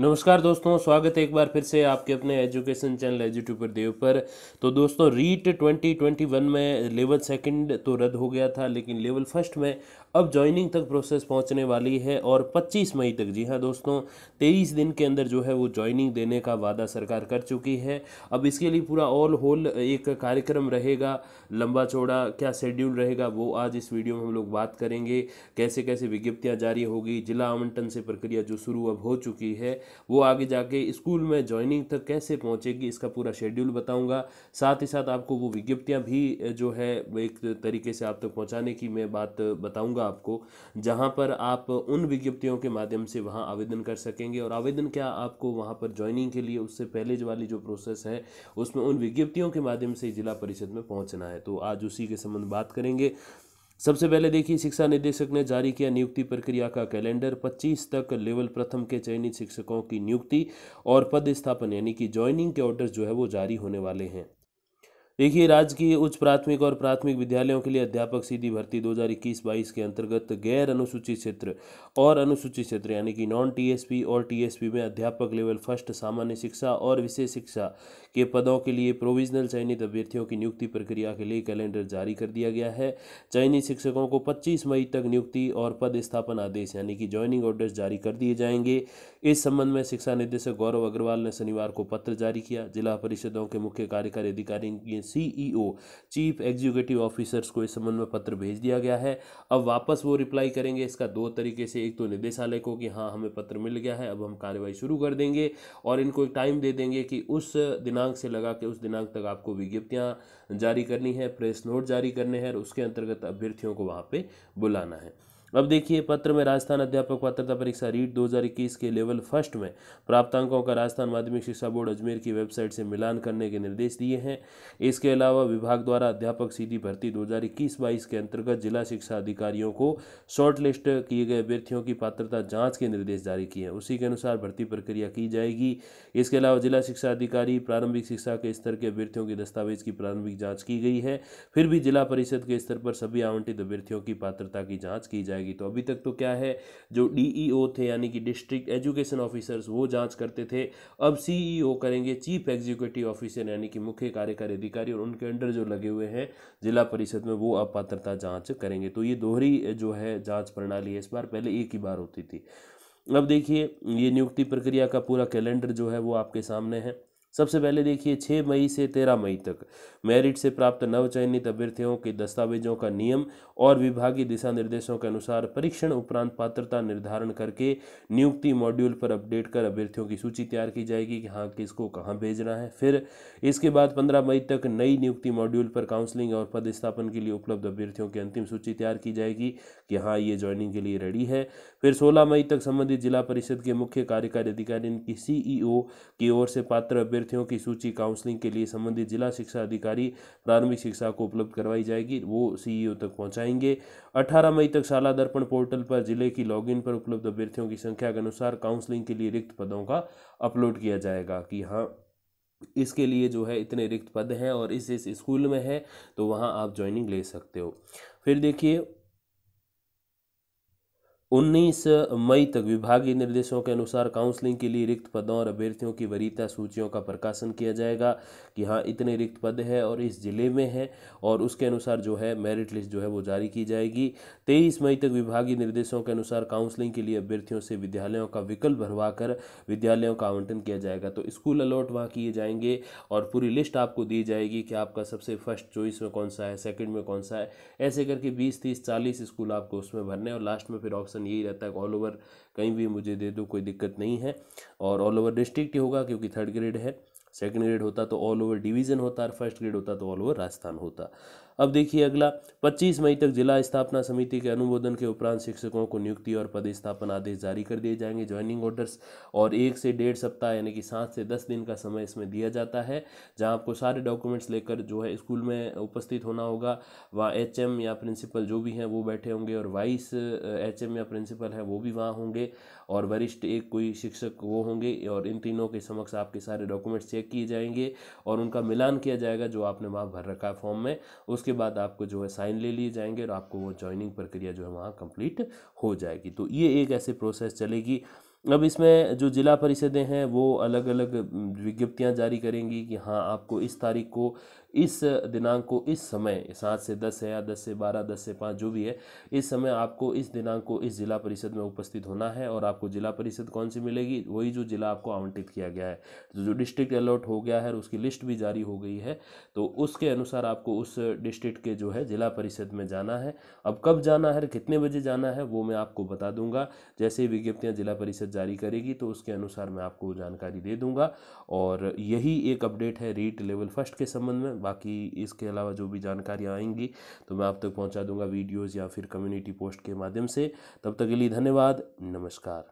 नमस्कार दोस्तों स्वागत है एक बार फिर से आपके अपने एजुकेशन चैनल एजुट्यूबर देव पर तो दोस्तों रीट 2021 में लेवल सेकंड तो रद्द हो गया था लेकिन लेवल फर्स्ट में अब जॉइनिंग तक प्रोसेस पहुंचने वाली है और 25 मई तक जी हां दोस्तों 23 दिन के अंदर जो है वो जॉइनिंग देने का वादा सरकार कर चुकी है अब इसके लिए पूरा ऑल होल एक कार्यक्रम रहेगा लंबा चौड़ा क्या शेड्यूल रहेगा वो आज इस वीडियो में हम लोग बात करेंगे कैसे कैसे विज्ञप्तियाँ जारी होगी जिला आवंटन से प्रक्रिया जो शुरू अब हो चुकी है वो आगे जाके स्कूल में ज्वाइनिंग तक कैसे पहुँचेगी इसका पूरा शेड्यूल बताऊँगा साथ ही साथ आपको वो विज्ञप्तियाँ भी जो है एक तरीके से आप तक तो पहुँचाने की मैं बात बताऊँगा आपको जहाँ पर आप उन विज्ञप्तियों के माध्यम से वहाँ आवेदन कर सकेंगे और आवेदन क्या आपको वहाँ पर ज्वाइनिंग के लिए उससे पहले वाली जो प्रोसेस है उसमें उन विज्ञप्तियों के माध्यम से जिला परिषद में पहुँचना है तो आज उसी के संबंध बात करेंगे सबसे पहले देखिए शिक्षा निदेशक ने जारी किया नियुक्ति प्रक्रिया का कैलेंडर 25 तक लेवल प्रथम के चयनित शिक्षकों की नियुक्ति और पद स्थापन यानी कि ज्वाइनिंग के ऑर्डर जो है वो जारी होने वाले हैं देखिए राज्य की उच्च प्राथमिक और प्राथमिक विद्यालयों के लिए अध्यापक सीधी भर्ती 2021-22 के अंतर्गत गैर अनुसूचित क्षेत्र और अनुसूचित क्षेत्र यानी कि नॉन टीएसपी और टीएसपी में अध्यापक लेवल फर्स्ट सामान्य शिक्षा और विशेष शिक्षा के पदों के लिए प्रोविजनल चयनित अभ्यर्थियों की नियुक्ति प्रक्रिया के लिए कैलेंडर जारी कर दिया गया है चयनित शिक्षकों को पच्चीस मई तक नियुक्ति और पद स्थापन आदेश यानी कि ज्वाइनिंग ऑर्डर्स जारी कर दिए जाएंगे इस संबंध में शिक्षा निदेशक गौरव अग्रवाल ने शनिवार को पत्र जारी किया जिला परिषदों के मुख्य कार्यकारी अधिकारी सीईओ चीफ एग्जीक्यूटिव ऑफिसर्स को इस संबंध में पत्र भेज दिया गया है अब वापस वो रिप्लाई करेंगे इसका दो तरीके से एक तो निदेशालय को कि हाँ हमें पत्र मिल गया है अब हम कार्रवाई शुरू कर देंगे और इनको एक टाइम दे देंगे कि उस दिनांक से लगा के उस दिनांक तक आपको विज्ञप्तियाँ जारी करनी है प्रेस नोट जारी करने हैं और उसके अंतर्गत अभ्यर्थियों को वहाँ पर बुलाना है अब देखिए पत्र में राजस्थान अध्यापक पात्रता परीक्षा रीट 2021 के लेवल फर्स्ट में प्राप्तांकों का राजस्थान माध्यमिक शिक्षा बोर्ड अजमेर की वेबसाइट से मिलान करने के निर्देश दिए हैं इसके अलावा विभाग द्वारा अध्यापक सीधी भर्ती 2021-22 के अंतर्गत जिला शिक्षा अधिकारियों को शॉर्टलिस्ट किए गए अभ्यर्थियों की पात्रता जाँच के निर्देश जारी किए हैं उसी के अनुसार भर्ती प्रक्रिया की जाएगी इसके अलावा जिला शिक्षा अधिकारी प्रारंभिक शिक्षा के स्तर के अभ्यर्थियों के दस्तावेज की प्रारंभिक जाँच की गई है फिर भी जिला परिषद के स्तर पर सभी आवंटित अभ्यर्थियों की पात्रता की जाँच की जाए जाएगी तो अभी तक तो क्या है जो डीईओ e थे यानी कि डिस्ट्रिक्ट एजुकेशन ऑफिसर्स वो जांच करते थे अब सीईओ e करेंगे चीफ एग्जीक्यूटिव ऑफिसर यानी कि मुख्य कार्यकारी अधिकारी और उनके अंडर जो लगे हुए हैं जिला परिषद में वो अब पात्रता जाँच करेंगे तो ये दोहरी जो है जाँच प्रणाली है इस बार पहले एक ही बार होती थी अब देखिए ये नियुक्ति प्रक्रिया का पूरा कैलेंडर जो है वो आपके सामने है सबसे पहले देखिए छः मई से तेरह मई तक मेरिट से प्राप्त नव चयनित अभ्यर्थियों के दस्तावेजों का नियम और विभागीय दिशा निर्देशों के अनुसार परीक्षण उपरांत पात्रता निर्धारण करके नियुक्ति मॉड्यूल पर अपडेट कर अभ्यर्थियों की सूची तैयार की जाएगी कि हाँ किसको कहाँ भेजना है फिर इसके बाद पंद्रह मई तक नई नियुक्ति मॉड्यूल पर काउंसलिंग और पद स्थापन के लिए उपलब्ध अभ्यर्थियों की अंतिम सूची तैयार की जाएगी कि हाँ ये ज्वाइनिंग के लिए रेडी है फिर सोलह मई तक संबंधित जिला परिषद के मुख्य कार्यकारी अधिकारी की सीईओ की ओर से पात्र अभ्यर्थी अभ्यर्थियों की सूची काउंसलिंग के लिए संबंधित जिला शिक्षा अधिकारी प्रारंभिक शिक्षा को उपलब्ध करवाई जाएगी वो सीईओ तक पहुंचाएंगे 18 मई तक शाला दर्पण पोर्टल पर जिले की लॉगिन पर उपलब्ध अभ्यर्थियों की संख्या के अनुसार काउंसलिंग के लिए रिक्त पदों का अपलोड किया जाएगा कि हाँ इसके लिए जो है इतने रिक्त पद हैं और इस इस स्कूल में है तो वहाँ आप ज्वाइनिंग ले सकते हो फिर देखिए 19 मई तक विभागीय निर्देशों के अनुसार काउंसलिंग के लिए रिक्त पदों और अभ्यर्थियों की वरीयता सूचियों का प्रकाशन किया जाएगा कि हाँ इतने रिक्त पद हैं और इस जिले में है और उसके अनुसार जो है मेरिट लिस्ट जो है वो जारी की जाएगी 23 मई तक विभागीय निर्देशों के अनुसार काउंसलिंग के लिए अभ्यर्थियों से विद्यालयों का विकल्प भरवा कर विद्यालयों का आवंटन किया जाएगा तो स्कूल अलॉट वहाँ किए जाएंगे और पूरी लिस्ट आपको दी जाएगी कि आपका सबसे फर्स्ट चॉइस में कौन सा है सेकेंड में कौन सा है ऐसे करके बीस तीस चालीस स्कूल आपको उसमें भरने और लास्ट में फिर ऑप्शन ऑप्शन यही रहता है ऑल ओवर कहीं भी मुझे दे दो कोई दिक्कत नहीं है और ऑल ओवर डिस्ट्रिक्ट ही होगा क्योंकि थर्ड ग्रेड है सेकेंड ग्रेड होता तो ऑल ओवर डिवीजन होता और फर्स्ट ग्रेड होता तो ऑल ओवर राजस्थान होता अब देखिए अगला 25 मई तक जिला स्थापना समिति के अनुमोदन के उपरांत शिक्षकों को नियुक्ति और पदस्थापन आदेश जारी कर दिए जाएंगे ज्वाइनिंग ऑर्डर्स और एक से डेढ़ सप्ताह यानी कि सात से दस दिन का समय इसमें दिया जाता है जहाँ आपको सारे डॉक्यूमेंट्स लेकर जो है स्कूल में उपस्थित होना होगा वहाँ एच या प्रिंसिपल जो भी हैं वो बैठे होंगे और वाइस एच या प्रिंसिपल है वो भी वहाँ होंगे और वरिष्ठ एक कोई शिक्षक वो होंगे और इन तीनों के समक्ष आपके सारे डॉक्यूमेंट्स चेक किए जाएंगे और उनका मिलान किया जाएगा जो आपने वहाँ भर रखा है फॉर्म में उसके बाद आपको जो है साइन ले लिए जाएंगे और आपको वो ज्वाइनिंग प्रक्रिया जो है वहाँ कंप्लीट हो जाएगी तो ये एक ऐसे प्रोसेस चलेगी अब इसमें जो ज़िला परिषदें हैं वो अलग अलग विज्ञप्तियां जारी करेंगी कि हाँ आपको इस तारीख को इस दिनांक को इस समय सात से दस है या दस से बारह दस से पाँच जो भी है इस समय आपको इस दिनांक को इस जिला परिषद में उपस्थित होना है और आपको जिला परिषद कौन सी मिलेगी वही जो जिला आपको आवंटित किया गया है तो जो डिस्ट्रिक्ट अलॉट हो गया है और उसकी लिस्ट भी जारी हो गई है तो उसके अनुसार आपको उस डिस्ट्रिक्ट के जो है जिला परिषद में जाना है अब कब जाना है कितने बजे जाना है वो मैं आपको बता दूंगा जैसे ही विज्ञप्तियाँ जिला परिषद जारी करेगी तो उसके अनुसार मैं आपको जानकारी दे दूंगा और यही एक अपडेट है रीट लेवल फर्स्ट के संबंध में बाकी इसके अलावा जो भी जानकारियाँ आएंगी तो मैं आप तक तो पहुँचा दूँगा वीडियोज़ या फिर कम्युनिटी पोस्ट के माध्यम से तब तक के लिए धन्यवाद नमस्कार